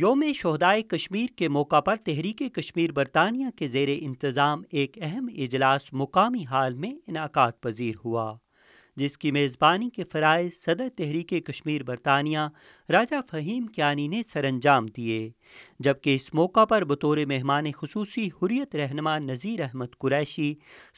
योम शहदाय कश्मीर के मौका पर तहरीक कश्मीर बरतानिया के जेर इंतज़ाम एक अहम इजलास मुकामी हाल में इनका पजीर हुआ जिसकी मेज़बानी के फ़रज़ सदर तहरीक कश्मीर बरतानिया राजा फ़हीम क्यानी ने सरंजाम दिए जबकि इस मौका पर बतौर मेहमान खसूसी हुरियत रहनमा नज़ीर अहमद कुरैशी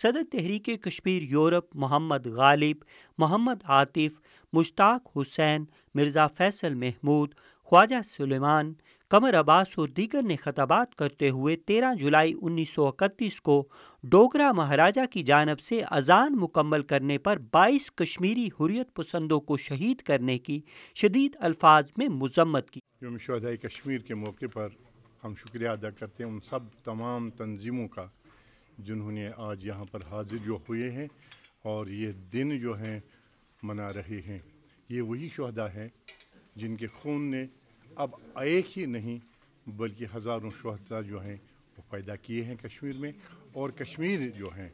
सदर तहरीक कश्मीर यूरोप मोहम्मद गालिब मोहम्मद आतिफ़ मुश्ताक हुसैन मिर्ज़ा फैसल महमूद ख्वाजा सुलेमान कमर अब्बास और दीगर ने खताबात करते हुए 13 जुलाई 1931 को डोगरा महाराजा की जानब से अजान मुकम्मल करने पर 22 कश्मीरी हुरियत पसंदों को शहीद करने की शदीद अल्फाज में मजम्मत की यम शहदाई कश्मीर के मौके पर हम शुक्रिया अदा करते हैं उन सब तमाम तंजीमों का जिन्होंने आज यहाँ पर हाजिर जो हुए हैं और ये दिन जो हैं मना रहे हैं ये वही शहदा हैं जिनके खून ने अब एक ही नहीं बल्कि हज़ारों शहदा जो हैं वो पैदा किए हैं कश्मीर में और कश्मीर जो हैं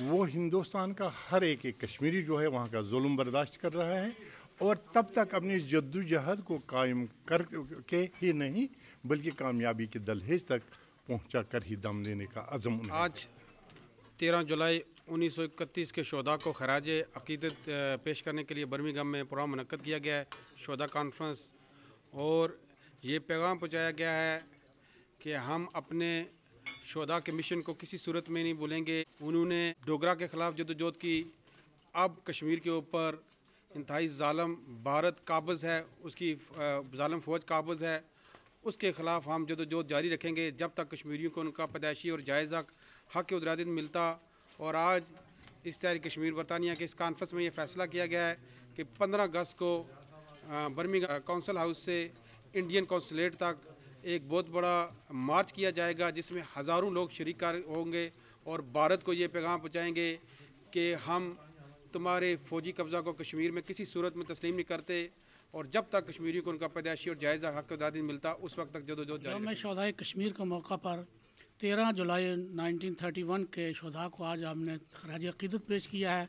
वो हिंदुस्तान का हर एक एक कश्मीरी जो है वहाँ का जुल्म बर्दाश्त कर रहा है और तब तक अपनी जद्दोजहद को कायम कर के ही नहीं बल्कि कामयाबी के दलहेज तक पहुँचा कर ही दम लेने का अज़म आज तेरह जुलाई उन्नीस के शोधा को खराज अकीदत पेश करने के लिए बर्मिंगम में प्रोग्राम मनक़द किया गया है शोधा कॉन्फ्रेंस और ये पैगाम पहुँचाया गया है कि हम अपने शोधा के मिशन को किसी सूरत में नहीं भूलेंगे उन्होंने डोगरा के ख़िलाफ़ जदोजहद की अब कश्मीर के ऊपर इंतहाई ालम भारत काबज़ है उसकी ालम फ़ौज काबज़ है उसके ख़िलाफ़ हम जदोजहद जारी रखेंगे जब तक कश्मीरियों को उनका पैदाशी और जायज़ा हक उदरादिन मिलता और आज इस तहरी कश्मीर बरतानिया के इस कॉन्फ्रेंस में ये फैसला किया गया है कि 15 अगस्त को बर्मी कौंसल हाउस से इंडियन कौंसलेट तक एक बहुत बड़ा मार्च किया जाएगा जिसमें हज़ारों लोग शरीक होंगे और भारत को ये पैगाम पहुँचाएँगे कि हम तुम्हारे फौजी कब्ज़ा को कश्मीर में किसी सूरत में तस्लीम नहीं करते और जब तक कश्मीरी को उनका पैदाशी और जायज़ा हक दादी मिलता उस वक्त तक जदोजहद मैं शहदाय कश्मीर के मौका पर तेरह जुलाई 1931 के शहदा को आज हमने खराज अकीदत पेश किया है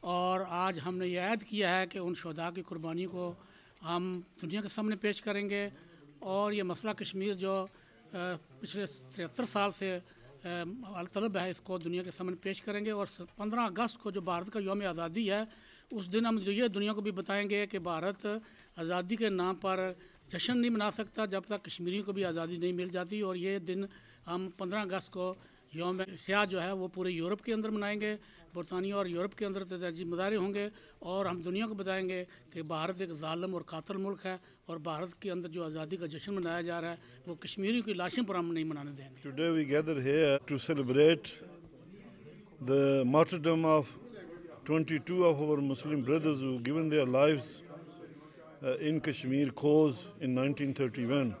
और आज हमने यह ऐद किया है कि उन शहदा की कुर्बानी को हम दुनिया के सामने पेश करेंगे और ये मसला कश्मीर जो पिछले तिहत्तर साल से तलब है इसको दुनिया के सामने पेश करेंगे और पंद्रह अगस्त को जो भारत का योम आज़ादी है उस दिन हम ये दुनिया को भी बताएंगे कि भारत आज़ादी के नाम पर जश्न नहीं मना सकता जब तक कश्मीरियों को भी आज़ादी नहीं मिल जाती और ये दिन हम पंद्रह अगस्त को योम सयाह जो है वो पूरे यूरोप के अंदर मनाएंगे बरतानिया और यूरोप के अंदर तरजीह मदारे होंगे और हम दुनिया को बताएंगे कि भारत एक ालम और कातल मुल्क है और भारत के अंदर जो आज़ादी का जश्न मनाया जा रहा है वो कश्मीरियों की लाशें पर हम नहीं मनाने देंगे today we gather to celebrate the martyrdom of 22 Uh, in Kashmir cause in 1931.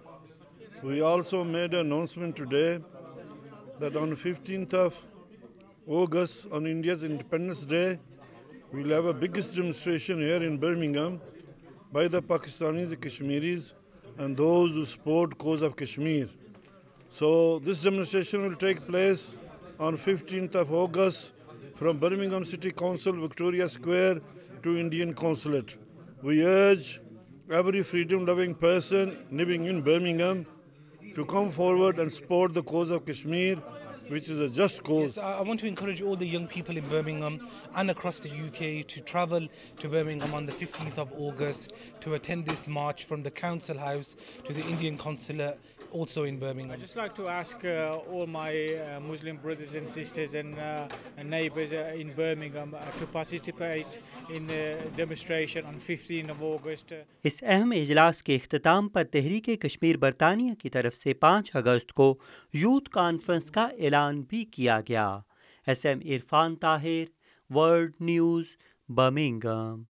We also made an announcement today that on 15th of August, on India's Independence Day, we'll have a biggest demonstration here in Birmingham by the Pakistanis, the Kashmiris, and those who support cause of Kashmir. So this demonstration will take place on 15th of August from Birmingham City Council, Victoria Square to Indian Consulate. We urge every freedom loving person living in Birmingham to come forward and support the cause of Kashmir, which is a just cause. Yes, I want to encourage all the young people in Birmingham and across the UK to travel to Birmingham on the 15th of August to attend this march from the Council House to the Indian Consulate also in Birmingham. I'd just like to ask uh, all my uh, Muslim brothers and sisters and, uh, and neighbours in Birmingham uh, to participate in the demonstration on 15 of August. इस अहम इजलास के अख्ताम पर तहरीक कश्मीर बरतानिया की तरफ से 5 अगस्त को यूथ कॉन्फ्रेंस का ऐलान भी किया गया S M Irfan Tahir world news Birmingham